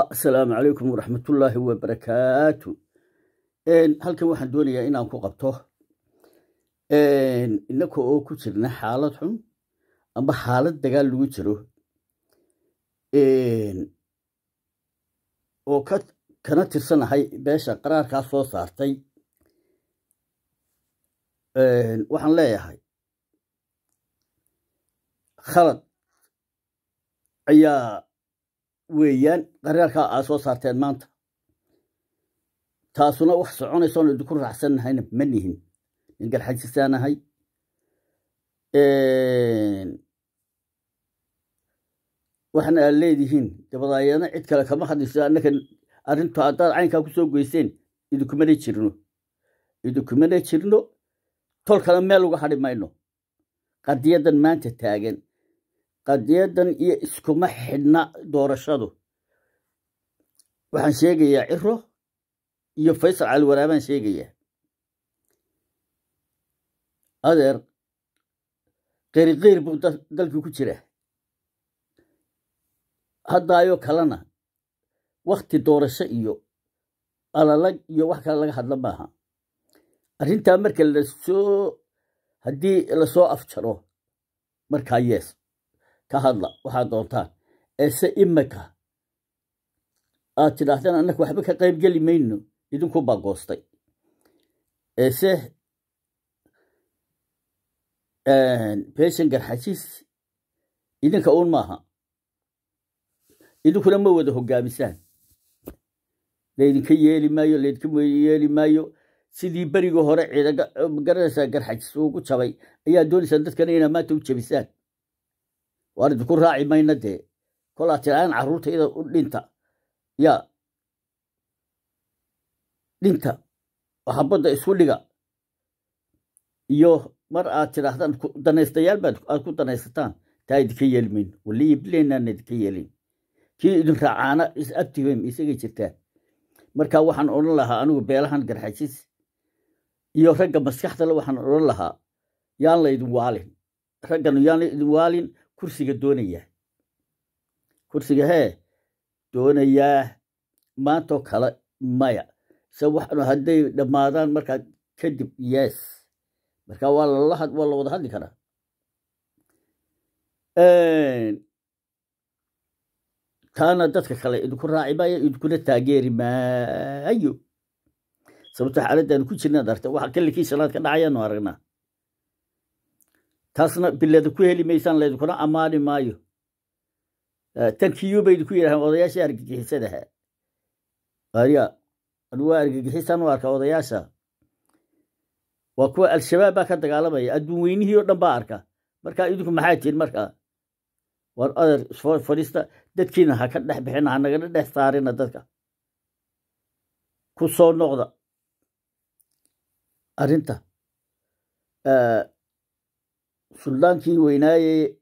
asalaamu calaykum waraxmatullaahi wabarakaatu halkan waxaan doonayaa inaan ku qabto innaka oo ku jirna xaalad xun amba xaalad dagaal lagu jiro oo kana tirsanahay beesha qaraarkaa soo saartay waxaan leeyahay khalad ayaa weeyaan daryeelkaa aa soo saarteen maanta taasuna wax soconaysa idinku raacsannahayna ma nihin nin garxajisanahay waxaana aad leedihiin dabadaayana cid kale kama hadlayso annaka arrintu haddaad caynkaa ku soo geyseen idinkumana jirno idinkumana jirno tolkana meel uga hadhi mayno qadiyaddan maanta taagan qadiyadan iyo iskuma xidhna doorashadu waxaan sheegayaa ciro iyo faysal caliwaraabaan sheegayaa adeer qeyri buu dalkii ku jiraa haddaayoo kalena wakti doorasho iyo alalag iyo wax kale laga hadlo maaha arrintaa marka lasoo haddii lasoo afjaro markaa yees ka hadla waxaad doontaan ese imika aad tidhaahdeen annaga waxba ka qayb geli mayno idinku baa goostay ese beshan garxasiis idinka uun maaha idinkuna ma wada hogaamisaan laydinka yeeli maayo laydinka yeeli maayo sidii berigii hore ciidan garanaysaa garxajis ugu jabay ayaa doonaysaan dadkana inaa maanta u jabisaan waan idinku raaci mayna dee kolaa tilaayaan carruurtayada u dhinta yaa dhinta waxabadda isku dhiga iyo mar aad tidhaahdaan danaystayaal baad ku danaysataan taa idinka yeelmayn wali ibleynaan idinka yeelin kii idin raacaana is abtihim isagay jirtaa marka waxaan odhan lahaa anigu beelahan garxajis iyo ragga maskaxdale waxaan odhan lahaa yaan laydin waalin ragganu yaan laydin waalin kursiga doonaya kursiga hee doonayaa maantoo kale maya se waxna hadday dhammaadaan markaa kadib yes marka waa lala waa la wada hadli karaa taana dadka kale idinku raaci maayo idinkuna taageeri maayo sababto xaaladdaanu ku jirnaad arta waxa kallikii salaad ka dhacayaanu aragnaa taasna bilada ku heli maysaan laydinkuna ammaani maayo eh, tankiyuu baydinku yidhahdeen odayaasha argagixisadaha arya anu waa argagixisan u arka odayaasha waa kuwa al-shabaab baa ka dagaalamaya adduun weynihii oo dhan baa arka marka idinku maxaa jirin marka war ader fadhiista dadkiina ha ka dhex bixina ha nagana dhex saarina dadka ku soo noqda arrinta eh, suldaankii weynaaye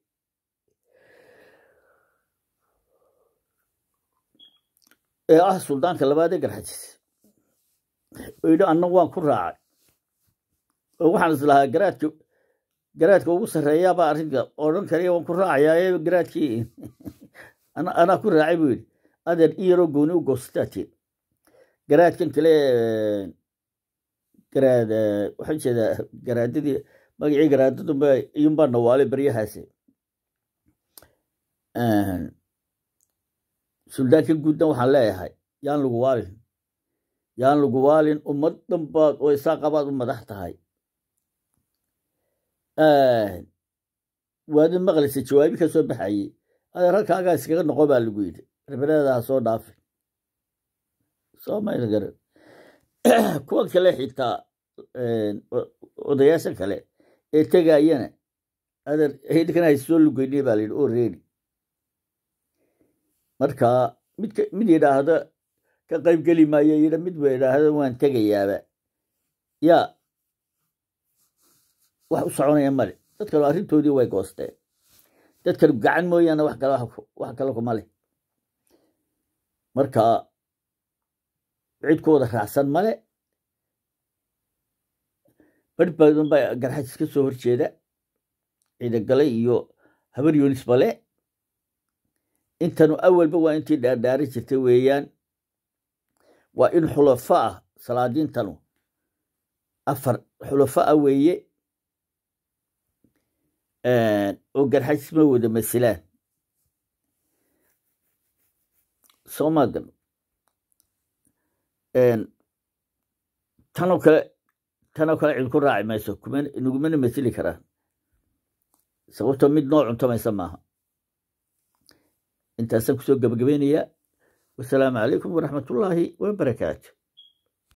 ee ah suldaanka labaad ee garxajis yidhi annagu waan ku raacay oo waxaan islahaa garaadka garaadka ugu sarreeyaabaa arrinka odhan kariya waan ku raacayaa garaadkii anaa ku raacay buu yidhi adeer i yaroo gooni u goostaatiin garaadkan kale garaad waxaan jeedaa garaadadii magacii garaado dambe iyunbaa nawaale baryahaasi suldaankii guuddan waxaan leeyahay yaan lagu waalin yaan lagu waalin ummad dhanbaad oo isaaqabaad u madax tahay waadin maqlaysa jawaabi ka soo baxayey adeer halkaagaa iskaga noqo baa lagu yidhi rebereedaa soo dhaafi somayna garan kuwan kale xitaa odayaasha kale ee tegaayana adeer hidkan hay soo lugeynay baa layidhi oo oh, reeni marka mid mid yidhaahda ka qayb geli maayo yidha mid ba yidhaahda waan tegayaaba yaa wax u soconaya male dad arrintoodii way goosteen dadkan gacan mooyaane wax kale wax kale kuma leh marka wada raacsan male badh badan baa garxaajis ka soo horjeeda ciidagale iyo habar yunis bale intanu awalba waa intii dhaardhaari jirta weeyaan waa in xulafa ah salaadiintanu afar xulafa ah weeye oo garxaajis ma wada masilaan soo maagan tanoo kale tanoo kale cid ku raaci mayso nagumana masili karaan sababtoo mid noo cunto maysa maaha intaasaan kusoo gabagabaynayaa wasalaamu calaykum waraxmatullaahi wabarakaatu